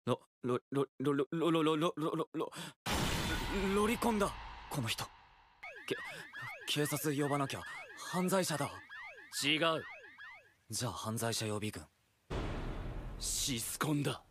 ロロロロロロロロロロロロロリコンだこの人け警察呼ばなきゃ犯罪者だ違うじゃあ犯罪者予備軍シスコンだ